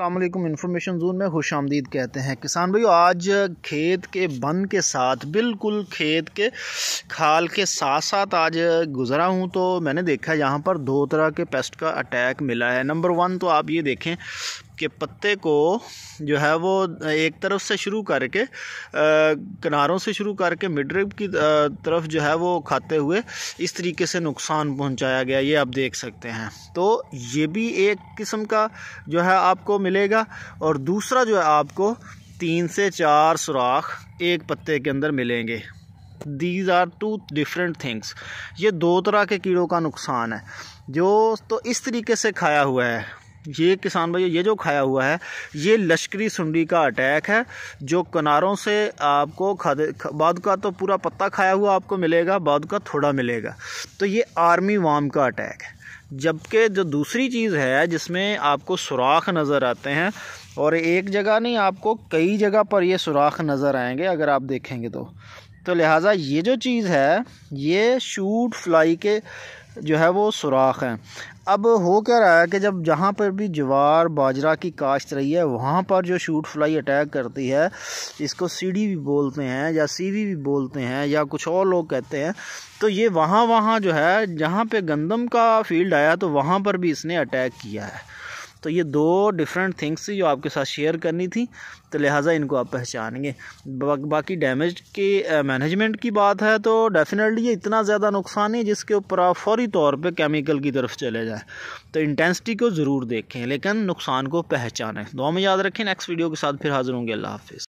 अल्लाम information zone में खुश आमदीद कहते हैं किसान भाई आज खेत के बन के साथ बिल्कुल खेत के खाल के साथ साथ आज गुज़रा हूँ तो मैंने देखा यहाँ पर दो तरह के पेस्ट का अटैक मिला है नंबर वन तो आप ये देखें कि पत्ते को जो है वो एक तरफ से शुरू करके किनारों से शुरू करके मिडरिप की तरफ जो है वो खाते हुए इस तरीके से नुकसान पहुँचाया गया ये आप देख सकते हैं तो ये भी एक किस्म का जो है आपको मिलेगा और दूसरा जो है आपको तीन से चार सुराख एक पत्ते के अंदर मिलेंगे these are two different things ये दो तरह के कीड़ों का नुकसान है जो तो इस तरीके से खाया हुआ है ये किसान भाई ये जो खाया हुआ है ये लश्करी सुंडी का अटैक है जो किनारों से आपको खादे बाद का तो पूरा पत्ता खाया हुआ आपको मिलेगा बाद का थोड़ा मिलेगा तो ये आर्मी वाम का अटैक है जबकि जो दूसरी चीज़ है जिसमें आपको सुराख नज़र आते हैं और एक जगह नहीं आपको कई जगह पर ये सुराख नज़र आएंगे अगर आप देखेंगे तो तो लिहाजा ये जो चीज़ है ये शूट फ्लाई के जो है वो सुराख हैं अब हो क्या रहा है कि जब जहाँ पर भी ज्वार बाजरा की काश्त रही है वहाँ पर जो शूट फ्लाई अटैक करती है इसको सीढ़ी भी बोलते हैं या सीवी भी बोलते हैं या कुछ और लोग कहते हैं तो ये वहाँ वहाँ जो है जहाँ पे गंदम का फील्ड आया तो वहाँ पर भी इसने अटैक किया है तो ये दो डिफरेंट थिंग्स जो आपके साथ शेयर करनी थी तो लिहाजा इनको आप पहचानेंगे बा, बाकी डैमेज की मैनेजमेंट की बात है तो डेफिनेटली ये इतना ज़्यादा नुकसान है जिसके ऊपर आप फौरी तौर पर केमिकल की तरफ चले जाएँ तो इंटेंसिटी को ज़रूर देखें लेकिन नुकसान को पहचानें दो में याद रखें नेक्स्ट वीडियो के साथ फिर हाज़िर होंगे अल्लाह हाफिज़